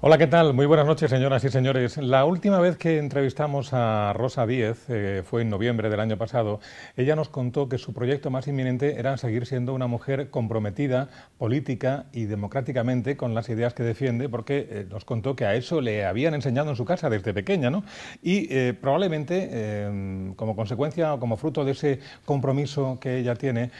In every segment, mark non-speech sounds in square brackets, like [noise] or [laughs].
Hola, ¿qué tal? Muy buenas noches, señoras y señores. La última vez que entrevistamos a Rosa Díez eh, fue en noviembre del año pasado. Ella nos contó que su proyecto más inminente era seguir siendo una mujer comprometida política y democráticamente con las ideas que defiende, porque eh, nos contó que a eso le habían enseñado en su casa desde pequeña, ¿no? Y eh, probablemente, em, como consecuencia o como fruto de ese compromiso que ella tiene,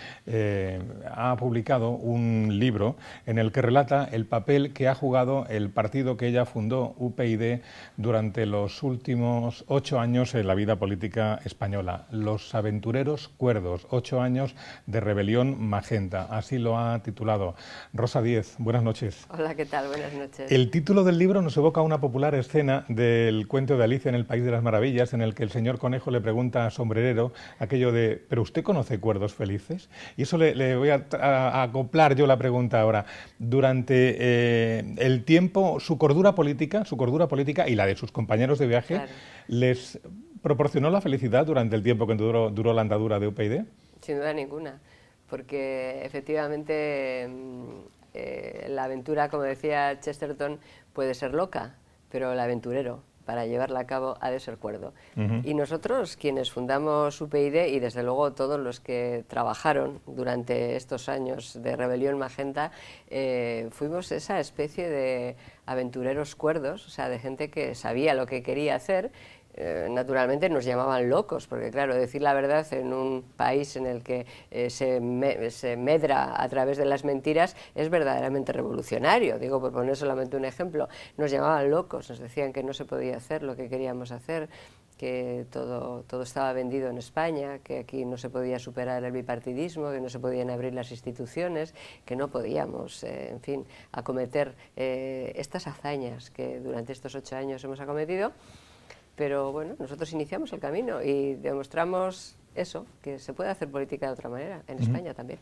ha publicado un libro en el que relata el papel que ha jugado el partido que ella fundó, UPyD, durante los últimos ocho años en la vida política española. Los aventureros cuerdos, ocho años de rebelión magenta. Así lo ha titulado. Rosa Díez, buenas noches. Hola, ¿qué tal? Buenas noches. El título del libro nos evoca una popular escena del cuento de Alicia en el País de las Maravillas, en el que el señor Conejo le pregunta a Sombrerero aquello de, ¿pero usted conoce cuerdos felices? Y eso le, voy a, acoplar yo la pregunta ahora. Durante eh, el tiempo, su su cordura política, su cordura política y la de sus compañeros de viaje les proporcionó la felicidad durante el tiempo que duró, la andadura de UPyD. Sin duda ninguna, porque efectivamente mm, eh, la aventura, como decía Chesterton, puede ser loca, pero el aventurero para llevarla a cabo ha de ser cuerdo. Y nosotros, quienes fundamos UPID, y desde luego todos los que trabajaron durante estos años de rebelión magenta, eh, fuimos esa especie de aventureros cuerdos, o sea, de gente que sabía lo que quería hacer eh, naturalmente nos llamaban locos, porque claro, decir la verdad en un país en el que eh, se, medra a través de las mentiras es verdaderamente revolucionario. Digo, por poner solamente un ejemplo, nos llamaban locos, nos decían que no se podía hacer lo que queríamos hacer que todo, todo estaba vendido en España, que aquí no se podía superar el bipartidismo, que no se podían abrir las instituciones, que no podíamos, eh, en fin, acometer estas hazañas que durante estos ocho años hemos acometido. Pero bueno, nosotros iniciamos el camino y demostramos eso, que se puede hacer política de otra manera, en España también.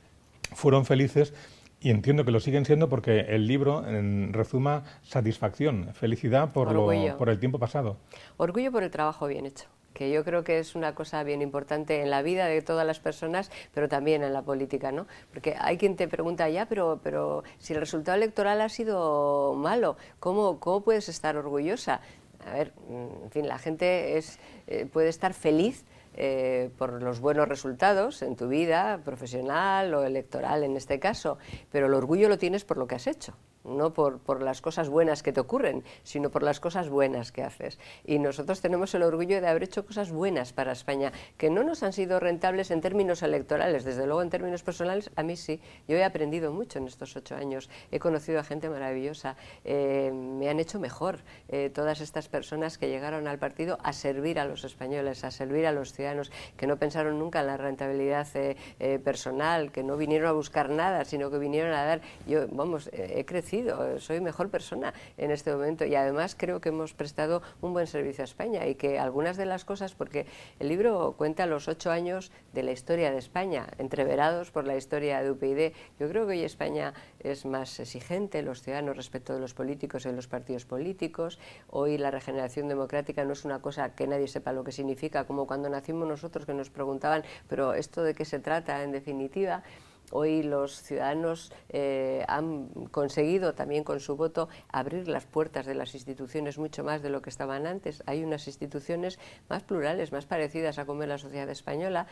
Fueron felices y entiendo que lo siguen siendo porque el libro en, resuma satisfacción, felicidad por, por el tiempo pasado. Orgullo por el trabajo bien hecho que yo creo que es una cosa bien importante en la vida de todas las personas, pero también en la política, ¿no? Porque hay quien te pregunta ya, pero, pero si el resultado electoral ha sido malo, ¿cómo, cómo puedes estar orgullosa? A ver, mm, en fin, la gente es, eh, puede estar feliz eh, por los buenos resultados en tu vida profesional o electoral en este caso, pero el orgullo lo tienes por lo que has hecho no por, las cosas buenas que te ocurren, sino por las cosas buenas que haces. Y nosotros tenemos el orgullo de haber hecho cosas buenas para España, que no nos han sido rentables en términos electorales, desde luego en términos personales, a mí sí. Yo he aprendido mucho en estos ocho años, he conocido a gente maravillosa, eh, me han hecho mejor eh, todas estas personas que llegaron al partido a servir a los españoles, a servir a los ciudadanos, que no pensaron nunca en la rentabilidad eh, personal, que no vinieron a buscar nada, sino que vinieron a dar... Yo, vamos, he crecido soy mejor persona en este momento y además creo que hemos prestado un buen servicio a España y que algunas de las cosas, porque el libro cuenta los ocho años de la historia de España, entreverados por la historia de UPyD. Yo creo que hoy España es más exigente, los ciudadanos respecto de los políticos de los partidos políticos. Hoy la regeneración democrática no es una cosa que nadie sepa lo que significa, como cuando nacimos nosotros que nos preguntaban, pero ¿esto de qué se trata en definitiva? Hoy los ciudadanos eh, han conseguido también con su voto abrir las puertas de las instituciones mucho más de lo que estaban antes. Hay unas instituciones más plurales, más parecidas a como es la sociedad española.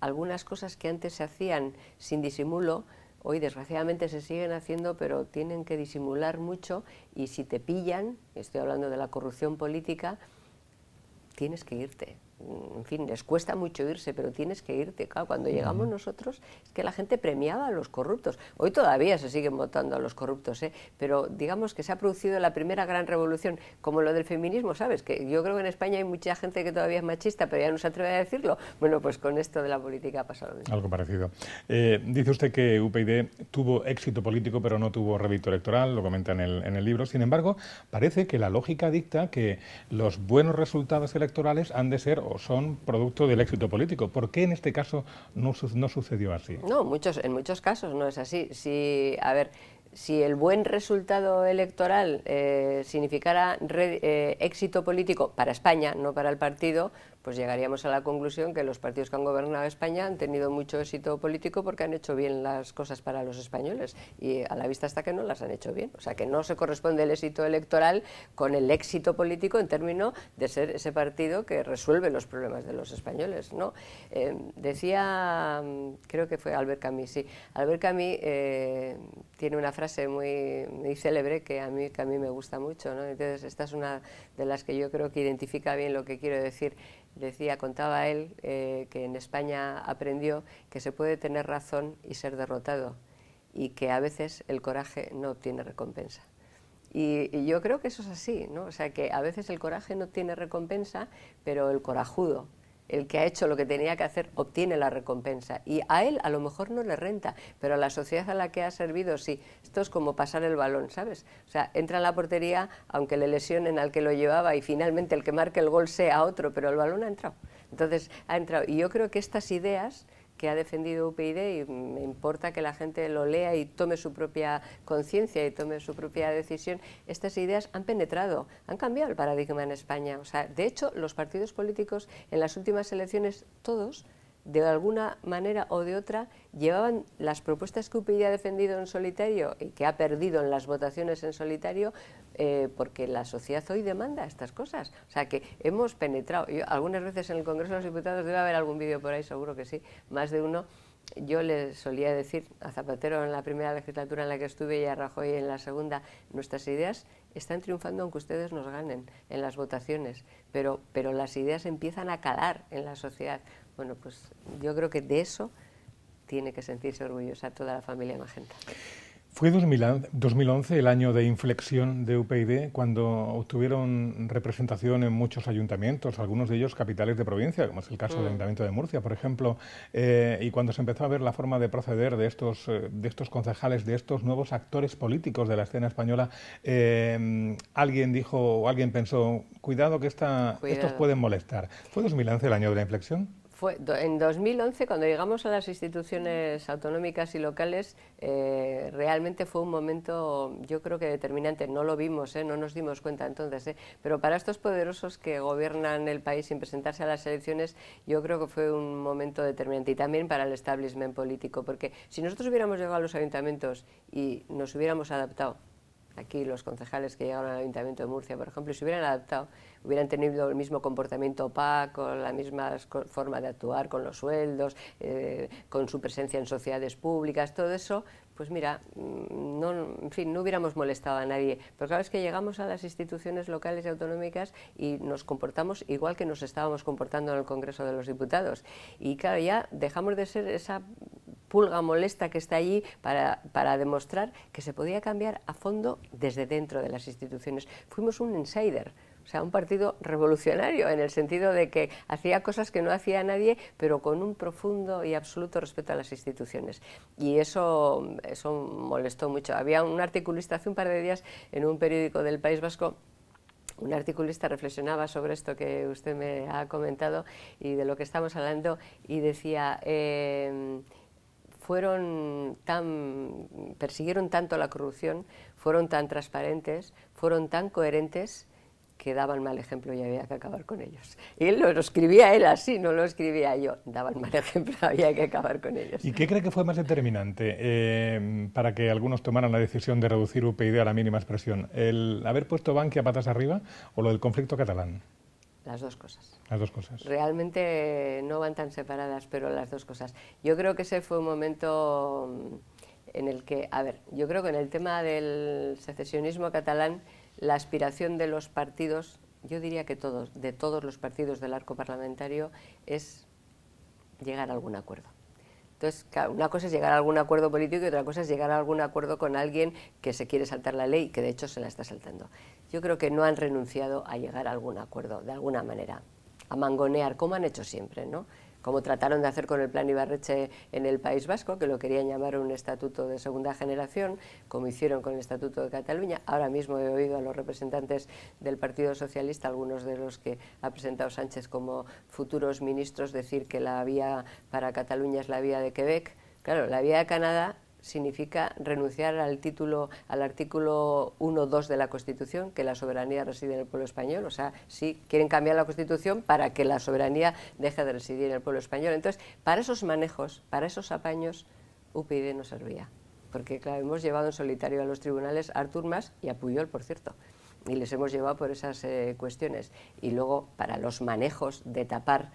Algunas cosas que antes se hacían sin disimulo, hoy desgraciadamente se siguen haciendo, pero tienen que disimular mucho y si te pillan, estoy hablando de la corrupción política, tienes que irte. Mm, en fin, les cuesta mucho irse, pero tienes que irte. Claro, cuando llegamos nosotros, es que la gente premiaba a los corruptos. Hoy todavía se siguen votando a los corruptos, ¿eh? pero digamos que se ha producido la primera gran revolución, como lo del feminismo, ¿sabes? Que yo creo que en España hay mucha gente que todavía es machista, pero ya no se atreve a decirlo. Bueno, pues con esto de la política ha pasado lo mismo. Algo parecido. Eh, dice usted que UPyD tuvo éxito político, pero no tuvo revito electoral, lo comenta en el, en el libro. Sin embargo, parece que la lógica dicta que los buenos resultados electorales han de ser son producto del éxito político. ¿Por qué en este caso no, sucedió así? No, muchos, en muchos casos no es así. Si, a ver, si el buen resultado electoral eh, significara eh, éxito político para España, no para el partido, pues llegaríamos a la conclusión que los partidos que han gobernado España han tenido mucho éxito político porque han hecho bien las cosas para los españoles y a la vista hasta que no las han hecho bien. O sea, que no se corresponde el éxito electoral con el éxito político en términos de ser ese partido que resuelve los problemas de los españoles. ¿no? Eh, decía, mm, creo que fue Albert Camus, sí. Albert Camus eh, tiene una frase muy, célebre que a mí, que a mí me gusta mucho. Entonces, esta es una de las que yo creo que identifica bien lo que quiero decir. Decía, contaba él, eh, que en España aprendió que se puede tener razón y ser derrotado y que a veces el coraje no obtiene recompensa. Y, y, yo creo que eso es así, ¿no? O sea, que a veces el coraje no tiene recompensa, pero el corajudo el que ha hecho lo que tenía que hacer obtiene la recompensa. Y a él a lo mejor no le renta, pero a la sociedad a la que ha servido sí. Esto es como pasar el balón, ¿sabes? O sea, entra en la portería, aunque le lesionen al que lo llevaba y finalmente el que marque el gol sea otro, pero el balón ha entrado. Entonces, ha entrado. Y yo creo que estas ideas que ha defendido UPyD y me importa que la gente lo lea y tome su propia conciencia y tome su propia decisión, estas ideas han penetrado, han cambiado el paradigma en España. O sea, de hecho, los partidos políticos en las últimas elecciones, todos, de alguna manera o de otra, llevaban las propuestas que UPI ha defendido en solitario y que ha perdido en las votaciones en solitario, eh, porque la sociedad hoy demanda estas cosas. O sea que hemos penetrado. algunas veces en el Congreso de los Diputados, debe haber algún vídeo por ahí, seguro que sí, más de uno. Yo le solía decir a Zapatero en la primera legislatura en la que estuve y a Rajoy en la segunda, nuestras ideas están triunfando aunque ustedes nos ganen en las votaciones, pero, pero las ideas empiezan a calar en la sociedad. Bueno, pues yo creo que de eso tiene que sentirse orgullosa toda la familia Magenta. Fue 2011 el año de inflexión de UPyD cuando obtuvieron representación en muchos ayuntamientos, algunos de ellos capitales de provincia, como es el caso del mm. Ayuntamiento de Murcia, por ejemplo, eh, y cuando se empezó a ver la forma de proceder de estos, eh, concejales, de estos nuevos actores políticos de la escena española, eh, alguien dijo o alguien pensó, cuidado que esta, estos pueden molestar. ¿Fue 2011 el año de la inflexión? Fue en 2011, cuando llegamos a las instituciones autonómicas y locales, eh, realmente fue un momento, yo creo que determinante. No lo vimos, ¿eh? no nos dimos cuenta entonces, ¿eh? pero para estos poderosos que gobiernan el país sin presentarse a las elecciones, yo creo que fue un momento determinante. Y también para el establishment político, porque si nosotros hubiéramos llegado a los ayuntamientos y nos hubiéramos adaptado aquí los concejales que llegaron al Ayuntamiento de Murcia, por ejemplo, si hubieran adaptado, hubieran tenido el mismo comportamiento opaco, la misma forma de actuar con los sueldos, eh, con su presencia en sociedades públicas, todo eso, pues mira, mm, no, en fin, no hubiéramos molestado a nadie. Pero claro, es que llegamos a las instituciones locales y autonómicas y nos comportamos igual que nos estábamos comportando en el Congreso de los Diputados. Y claro, ya dejamos de ser esa pulga molesta que está allí para, para, demostrar que se podía cambiar a fondo desde dentro de las instituciones. Fuimos un insider. O sea, un partido revolucionario en el sentido de que hacía cosas que no hacía nadie, pero con un profundo y absoluto respeto a las instituciones. Y eso, eso molestó mucho. Había un articulista hace un par de días en un periódico del País Vasco un articulista reflexionaba sobre esto que usted me ha comentado y de lo que estamos hablando y decía, eh, fueron tan, persiguieron tanto la corrupción, fueron tan transparentes, fueron tan coherentes que daban mal ejemplo y había que acabar con ellos. Y él lo, escribía él así, no lo escribía yo. Daban mal ejemplo, [laughs] había que acabar con ellos. ¿Y qué cree que fue más determinante eh, para que algunos tomaran la decisión de reducir UPID a la mínima expresión? ¿El haber puesto Bankia patas arriba o lo del conflicto catalán? Las dos cosas. Las dos cosas. Realmente no van tan separadas, pero las dos cosas. Yo creo que ese fue un momento mm, en el que, a ver, yo creo que en el tema del secesionismo catalán, la aspiración de los partidos, yo diría que todos, de todos los partidos del arco parlamentario, es llegar a algún acuerdo. Entonces, una cosa es llegar a algún acuerdo político y otra cosa es llegar a algún acuerdo con alguien que se quiere saltar la ley y que de hecho se la está saltando. Yo creo que no han renunciado a llegar a algún acuerdo, de alguna manera, a mangonear, como han hecho siempre, ¿no? como trataron de hacer con el plan Ibarreche en el País Vasco, que lo querían llamar un estatuto de segunda generación, como hicieron con el Estatuto de Cataluña. Ahora mismo he oído a los representantes del Partido Socialista, algunos de los que ha presentado Sánchez como futuros ministros, decir que la vía para Cataluña es la vía de Quebec. Claro, la vía de Canadá significa renunciar al título, al artículo 1.2 de la Constitución, que la soberanía reside en el pueblo español. O sea, sí quieren cambiar la Constitución para que la soberanía deje de residir en el pueblo español. Entonces, para esos manejos, para esos apaños, UPyD no servía. Porque, claro, hemos llevado en solitario a los tribunales a Artur Mas y a Puyol, por cierto. Y les hemos llevado por esas eh, cuestiones. Y luego, para los manejos de tapar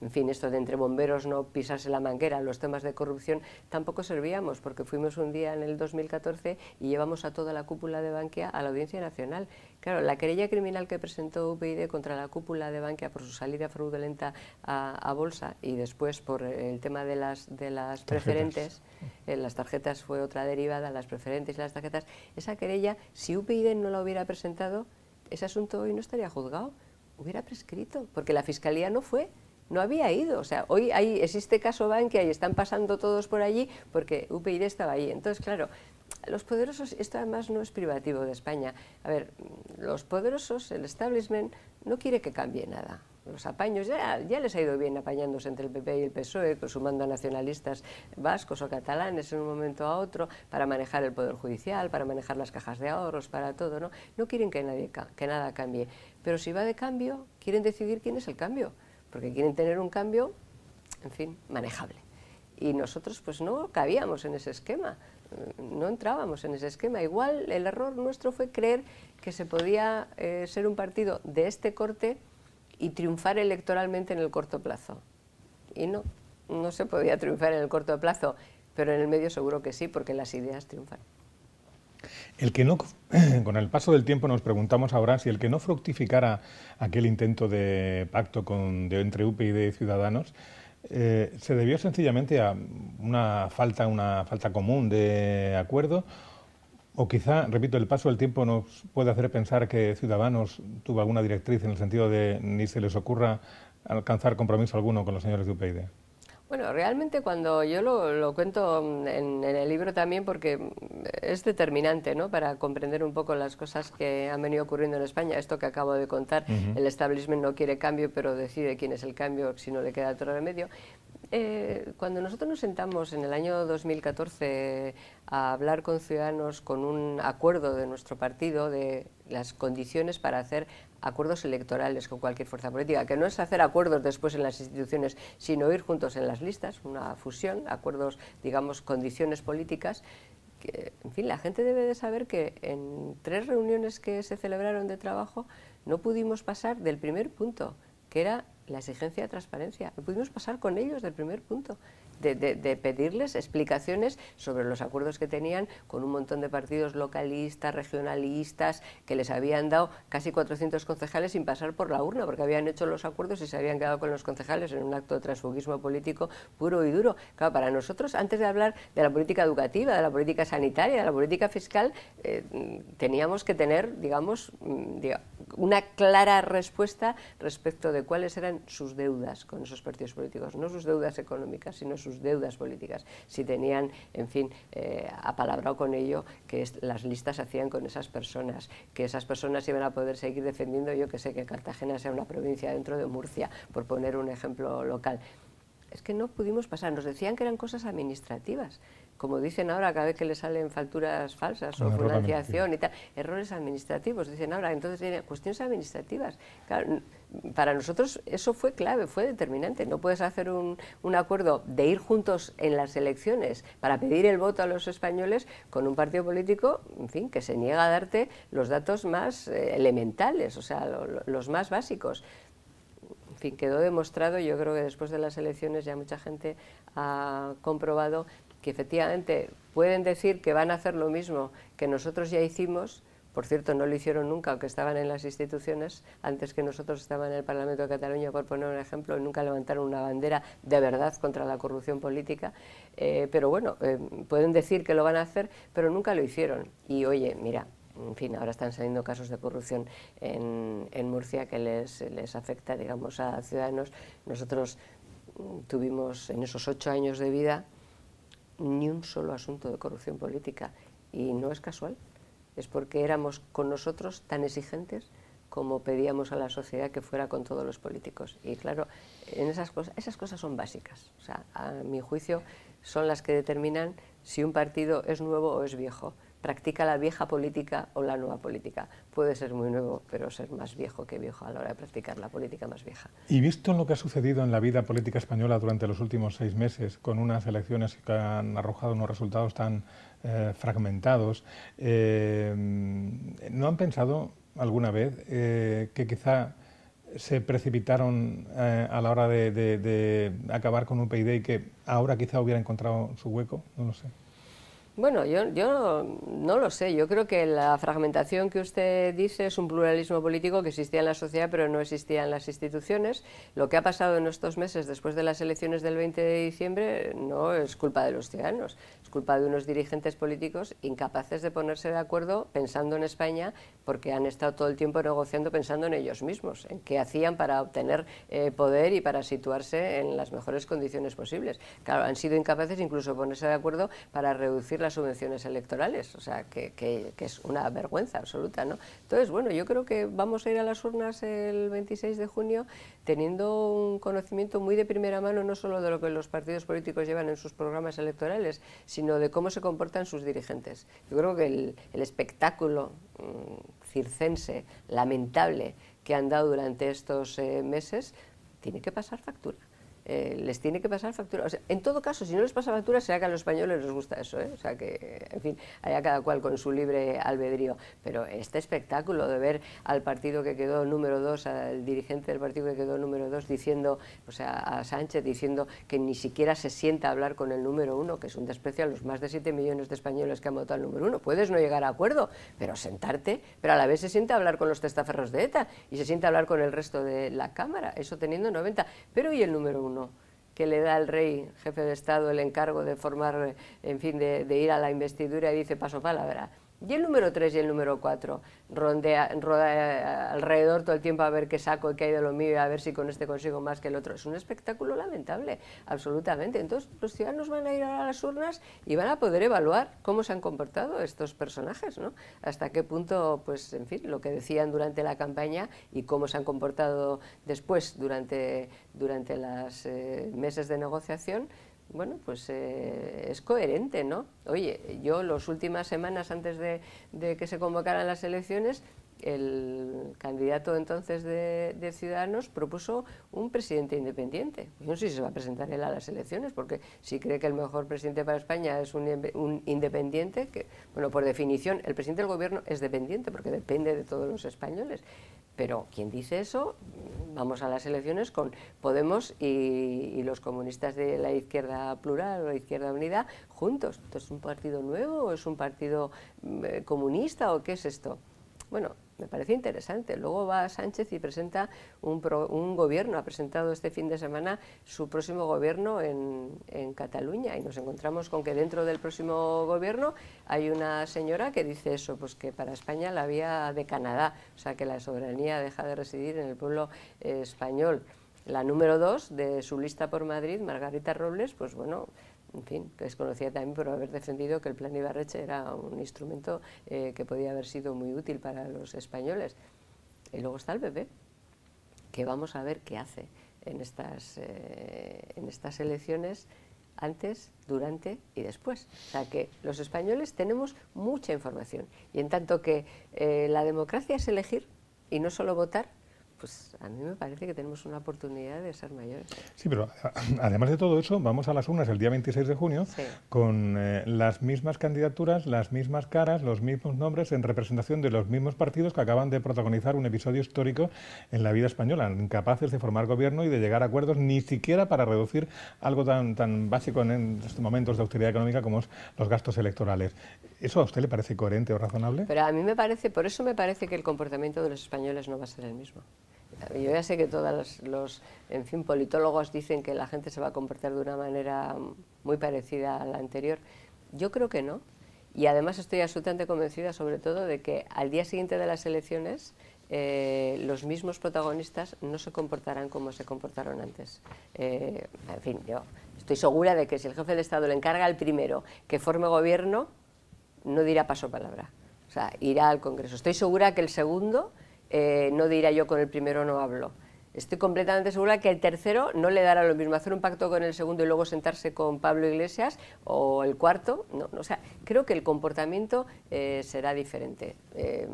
en fin, esto de entre bomberos no pisarse la manguera, los temas de corrupción, tampoco servíamos, porque fuimos un día en el 2014 y llevamos a toda la cúpula de Bankia a la Audiencia Nacional. Claro, la querella criminal que presentó UPyD contra la cúpula de Bankia por su salida fraudulenta a, bolsa y después por el tema de las, de las preferentes, eh, las tarjetas fue otra derivada, las preferentes y las tarjetas, esa querella, si UPyD no la hubiera presentado, ese asunto hoy no estaría juzgado, hubiera prescrito, porque la Fiscalía no fue no había ido. O sea, hoy hay, existe caso que y están pasando todos por allí porque UPyD estaba ahí. Entonces, claro, los poderosos, esto además no es privativo de España. A ver, los poderosos, el establishment, no quiere que cambie nada. Los apaños, ya, les ha ido bien apañándose entre el PP y el PSOE, sumando a nacionalistas vascos o catalanes en un momento a otro, para manejar el Poder Judicial, para manejar las cajas de ahorros, para todo, ¿no? No quieren que, nadie, que nada cambie. Pero si va de cambio, quieren decidir quién es el cambio porque quieren tener un cambio, en fin, manejable. Y nosotros pues no cabíamos en ese esquema, eh, no entrábamos en ese esquema. Igual el error nuestro fue creer que se podía eh, ser un partido de este corte y triunfar electoralmente en el corto plazo. Y no, no se podía triunfar en el corto plazo, pero en el medio seguro que sí, porque las ideas triunfan. El que no, [clears throat] con el paso del tiempo nos preguntamos ahora si el que no fructificara aquel intento de pacto de, entre UPyD y Ciudadanos eh, se debió sencillamente a una falta, una falta común de acuerdo o quizá, repito, el paso del tiempo nos puede hacer pensar que Ciudadanos tuvo alguna directriz en el sentido de ni se les ocurra alcanzar compromiso alguno con los señores de UPyD. Bueno, realmente cuando yo lo, cuento mm, en, el libro también porque mm, es determinante ¿no? para comprender un poco las cosas que han venido ocurriendo en España. Esto que acabo de contar, el establishment no quiere cambio, pero decide quién es el cambio si no le queda otro remedio. Eh, cuando nosotros nos sentamos en el año 2014 a hablar con ciudadanos con un acuerdo de nuestro partido de las condiciones para hacer acuerdos electorales con cualquier fuerza política, que no es hacer acuerdos después en las instituciones, sino ir juntos en las listas, una fusión, acuerdos, digamos, condiciones políticas. en fin, la gente debe de saber que en tres reuniones que se celebraron de trabajo no pudimos pasar del primer punto, que era la exigencia de transparencia. Lo pudimos pasar con ellos del primer punto, de, pedirles explicaciones sobre los acuerdos que tenían con un montón de partidos localistas, regionalistas, que les habían dado casi 400 concejales sin pasar por la urna, porque habían hecho los acuerdos y se habían quedado con los concejales en un acto de transfugismo político puro y duro. Claro, para nosotros, antes de hablar de la política educativa, de la política sanitaria, de la política fiscal, eh, teníamos que tener, digamos, mm, una clara respuesta respecto de cuáles eran sus deudas con esos partidos políticos, no sus deudas económicas, sino sus deudas políticas. Si tenían, en fin, eh, apalabrado con ello que las listas hacían con esas personas, que esas personas iban a poder seguir defendiendo, yo que sé, que Cartagena sea una provincia dentro de Murcia, por poner un ejemplo local es que no pudimos pasar. Nos decían que eran cosas administrativas, como dicen ahora cada vez que le salen facturas falsas o financiación y tal, errores administrativos, dicen ahora, entonces eh, cuestiones administrativas. para nosotros eso fue clave, fue determinante. No puedes hacer un, acuerdo de ir juntos en las elecciones para pedir el voto a los españoles con un partido político, en fin, que se niega a darte los datos más eh, elementales, o sea, los más básicos fin, quedó demostrado, yo creo que después de las elecciones ya mucha gente ha comprobado que efectivamente pueden decir que van a hacer lo mismo que nosotros ya hicimos, por cierto, no lo hicieron nunca, aunque estaban en las instituciones, antes que nosotros estaban en el Parlamento de Cataluña, por poner un ejemplo, nunca levantaron una bandera de verdad contra la corrupción política, eh, pero bueno, eh, pueden decir que lo van a hacer, pero nunca lo hicieron. Y oye, mira, en fin, ahora están saliendo casos de corrupción en, Murcia que les, les afecta, digamos, a ciudadanos. Nosotros mm, tuvimos en esos ocho años de vida ni un solo asunto de corrupción política y no es casual, es porque éramos con nosotros tan exigentes como pedíamos a la sociedad que fuera con todos los políticos. Y claro, en esas, cosas, esas cosas son básicas, o sea, a mi juicio son las que determinan si un partido es nuevo o es viejo practica la vieja política o la nueva política. Puede ser muy nuevo, pero ser más viejo que viejo a la hora de practicar la política más vieja. Y visto lo que ha sucedido en la vida política española durante los últimos seis meses, con unas elecciones que han arrojado unos resultados tan eh, fragmentados, eh, ¿no han pensado alguna vez eh, que quizá se precipitaron a la hora de, acabar con un PID y que ahora quizá hubiera encontrado su hueco? No lo sé. Bueno, yo, yo no lo sé. Yo creo que la fragmentación que usted dice es un pluralismo político que existía en la sociedad pero no existía en las instituciones. Lo que ha pasado en estos meses después de las elecciones del 20 de diciembre no es culpa de los ciudadanos, es culpa de unos dirigentes políticos incapaces de ponerse de acuerdo pensando en España porque han estado todo el tiempo negociando pensando en ellos mismos, en qué hacían para obtener eh, poder y para situarse en las mejores condiciones posibles. Claro, han sido incapaces incluso de ponerse de acuerdo para reducir las subvenciones electorales, o sea, que, es una vergüenza absoluta, ¿no? Entonces, bueno, yo creo que vamos a ir a las urnas el 26 de junio teniendo un conocimiento muy de primera mano, no solo de lo que los partidos políticos llevan en sus programas electorales, sino de cómo se comportan sus dirigentes. Yo creo que el, espectáculo mm, circense lamentable que han dado durante estos eh, meses, tiene que pasar factura. Eh, les tiene que pasar factura. O sea, en todo caso, si no les pasa factura, será que a los españoles les gusta eso. ¿eh? O sea, que, en fin, haya cada cual con su libre albedrío. Pero este espectáculo de ver al partido que quedó número dos, al dirigente del partido que quedó número dos, diciendo, o sea, a Sánchez diciendo que ni siquiera se sienta a hablar con el número uno, que es un desprecio a los más de 7 millones de españoles que han votado al número uno. Puedes no llegar a acuerdo, pero sentarte, pero a la vez se sienta a hablar con los testaferros de ETA y se sienta a hablar con el resto de la Cámara, eso teniendo 90. Pero ¿y el número uno? que le da al rey, jefe de Estado, el encargo de formar, en fin, de, de ir a la investidura y dice paso palabra. Y el número 3 y el número 4 roda alrededor todo el tiempo a ver qué saco y qué hay de lo mío y a ver si con este consigo más que el otro. Es un espectáculo lamentable, absolutamente. Entonces los ciudadanos van a ir a las urnas y van a poder evaluar cómo se han comportado estos personajes, ¿no? Hasta qué punto, pues, en fin, lo que decían durante la campaña y cómo se han comportado después durante, durante las eh, meses de negociación bueno, pues eh, es coherente, ¿no? Oye, yo las últimas semanas antes de, que se convocaran las elecciones, el candidato entonces de, Ciudadanos propuso un presidente independiente. Yo no sé si se va a presentar él a las elecciones, porque si cree que el mejor presidente para España es un, un independiente, que, bueno, por definición, el presidente del gobierno es dependiente, porque depende de todos los españoles. Pero quien dice eso, vamos a las elecciones con Podemos y, los comunistas de la izquierda plural o la izquierda unida juntos. ¿Esto es un partido nuevo o es un partido mm, eh, comunista o qué es esto? Bueno, me parece interesante. Luego va Sánchez y presenta un, un, gobierno, ha presentado este fin de semana su próximo gobierno en, Cataluña y nos encontramos con que dentro del próximo gobierno hay una señora que dice eso, pues que para España la vía de Canadá, o sea que la soberanía deja de residir en el pueblo eh, español. La número dos de su lista por Madrid, Margarita Robles, pues bueno, en fin, que es conocida también por haber defendido que el plan Ibarreche era un instrumento eh, que podía haber sido muy útil para los españoles. Y luego está el bebé, que vamos a ver qué hace en estas, eh, en estas elecciones antes, durante y después. O sea que los españoles tenemos mucha información y en tanto que eh, la democracia es elegir y no solo votar, pues a mí me parece que tenemos una oportunidad de ser mayores. Sí, pero además de todo eso, vamos a las urnas el día 26 de junio con eh, las mismas candidaturas, las mismas caras, los mismos nombres en representación de los mismos partidos que acaban de protagonizar un episodio histórico en la vida española, incapaces de formar gobierno y de llegar a acuerdos ni siquiera para reducir algo tan, tan básico en estos momentos de austeridad económica como los gastos electorales. ¿Eso a usted le parece coherente o razonable? Pero a mí me parece, por eso me parece que el comportamiento de los españoles no va a ser el mismo. Yo ya sé que todos los, en fin, politólogos dicen que la gente se va a comportar de una manera muy parecida a la anterior. Yo creo que no. Y además estoy absolutamente convencida, sobre todo, de que al día siguiente de las elecciones eh, los mismos protagonistas no se comportarán como se comportaron antes. Eh, en fin, yo estoy segura de que si el jefe de Estado le encarga al primero que forme gobierno, no dirá paso palabra, o sea, irá al Congreso. Estoy segura que el segundo eh, no dirá yo con el primero no hablo Estoy completamente segura que el tercero no le dará lo mismo hacer un pacto con el segundo y luego sentarse con Pablo Iglesias o el cuarto. No, no creo que el comportamiento eh, será diferente. Eh,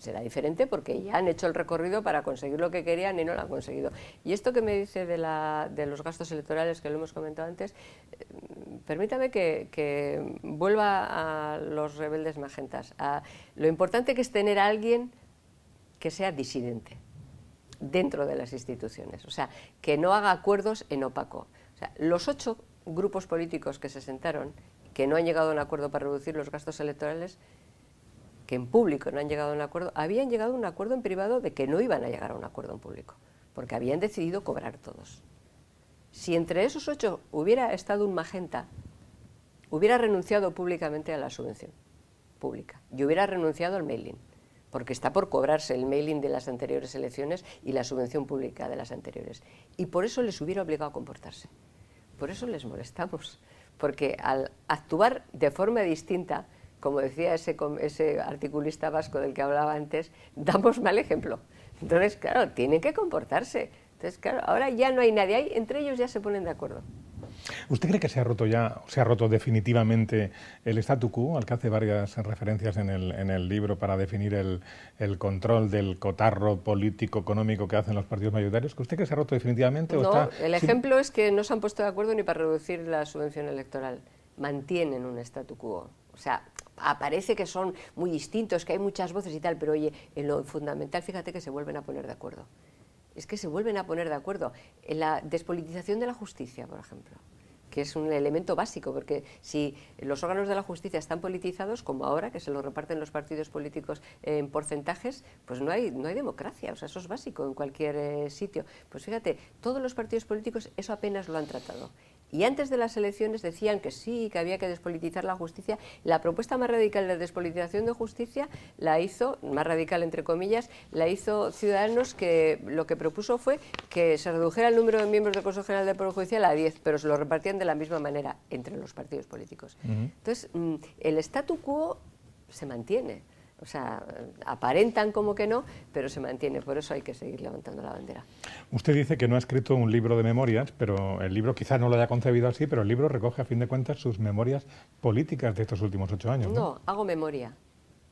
será diferente porque ya han hecho el recorrido para conseguir lo que querían y no lo han conseguido. Y esto que me dice de, los gastos electorales que lo hemos comentado antes, eh, permítame que, vuelva a los rebeldes magentas. lo importante que es tener a alguien que sea disidente dentro de las instituciones, o sea, que no haga acuerdos en opaco. O sea, los ocho grupos políticos que se sentaron, que no han llegado a un acuerdo para reducir los gastos electorales, que en público no han llegado a un acuerdo, habían llegado a un acuerdo en privado de que no iban a llegar a un acuerdo en público, porque habían decidido cobrar todos. Si entre esos ocho hubiera estado un magenta, hubiera renunciado públicamente a la subvención pública y hubiera renunciado al mailing porque está por cobrarse el mailing de las anteriores elecciones y la subvención pública de las anteriores. Y por eso les hubiera obligado a comportarse. Por eso les molestamos, porque al actuar de forma distinta, como decía ese, ese articulista vasco del que hablaba antes, damos mal ejemplo. Entonces, claro, tienen que comportarse. Entonces, claro, ahora ya no hay nadie ahí, entre ellos ya se ponen de acuerdo. ¿Usted cree que se ha roto ya, se ha roto definitivamente el statu quo, al que hace varias referencias en el, libro para definir el, control del cotarro político económico que hacen los partidos mayoritarios? usted cree que se ha roto definitivamente? No, el ejemplo es que no se han puesto de acuerdo ni para reducir la subvención electoral. Mantienen un statu quo. O sea, aparece que son muy distintos, que hay muchas voces y tal, pero oye, en lo fundamental, fíjate que se vuelven a poner de acuerdo. Es que se vuelven a poner de acuerdo. En la despolitización de la justicia, por ejemplo que es un elemento básico, porque si los órganos de la justicia están politizados, como ahora, que se lo reparten los partidos políticos en porcentajes, pues no hay, no hay democracia, o sea, eso es básico en cualquier eh, sitio. Pues fíjate, todos los partidos políticos eso apenas lo han tratado. Y antes de las elecciones decían que sí, que había que despolitizar la justicia. La propuesta más radical de despolitización de justicia la hizo, más radical entre comillas, la hizo Ciudadanos que lo que propuso fue que se redujera el número de miembros del Consejo General del Poder Judicial a 10, pero se lo repartían de la misma manera entre los partidos políticos. Entonces, mm, el statu quo se mantiene. O sea, aparentan como que no, pero se mantiene. Por eso hay que seguir levantando la bandera. Usted dice que no ha escrito un libro de memorias, pero el libro quizás no lo haya concebido así, pero el libro recoge a fin de cuentas sus memorias políticas de estos últimos ocho años. No, hago memoria.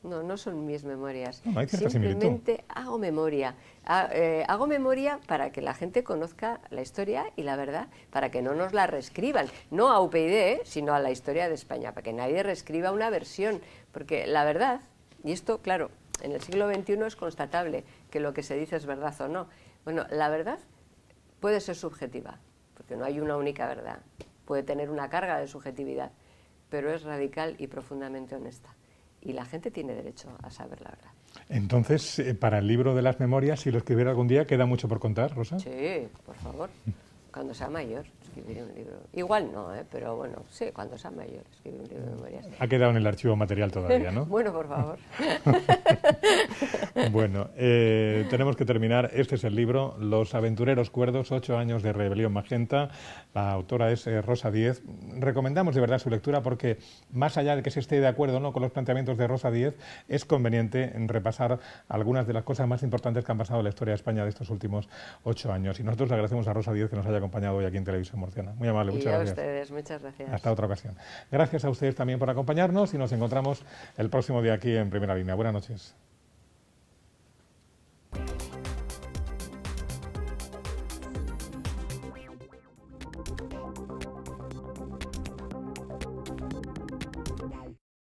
No, no son mis memorias. Simplemente hago memoria. Ah, eh, hago memoria para que la gente conozca la historia y la verdad, para que no nos la reescriban. No a UPyD, eh, sino a la historia de España, para que nadie reescriba una versión. Porque la verdad y esto, claro, en el siglo XXI es constatable que lo que se dice es verdad o no. Bueno, la verdad puede ser subjetiva, porque no hay una única verdad. Puede tener una carga de subjetividad, pero es radical y profundamente honesta. Y la gente tiene derecho a saber la verdad. Entonces, eh, para el libro de las memorias, si lo escribiera algún día, ¿queda mucho por contar, Rosa? Sí, por favor. [laughs] cuando sea mayor, escribiré un libro. Igual no, ¿eh? pero bueno, sí, cuando sea mayor, escribiré un libro de memorias. Ha quedado en el archivo material todavía, ¿no? [laughs] bueno, por favor. [laughs] bueno, eh, tenemos que terminar. Este es el libro, Los aventureros cuerdos, ocho años de rebelión magenta. La autora es eh, Rosa Díez. Recomendamos de verdad su lectura porque, más allá de que se esté de acuerdo ¿no? con los planteamientos de Rosa Díez, es conveniente repasar algunas de las cosas más importantes que han pasado en la historia de España de estos últimos ocho años. Y nosotros le agradecemos a Rosa Díez que nos haya acompañado hoy aquí en Televisión Murciana. Muy amable, gracias. a ustedes, muchas gracias. Hasta otra ocasión. Gracias a ustedes también por acompañarnos y nos encontramos el próximo día aquí en Primera Línea. Buenas noches.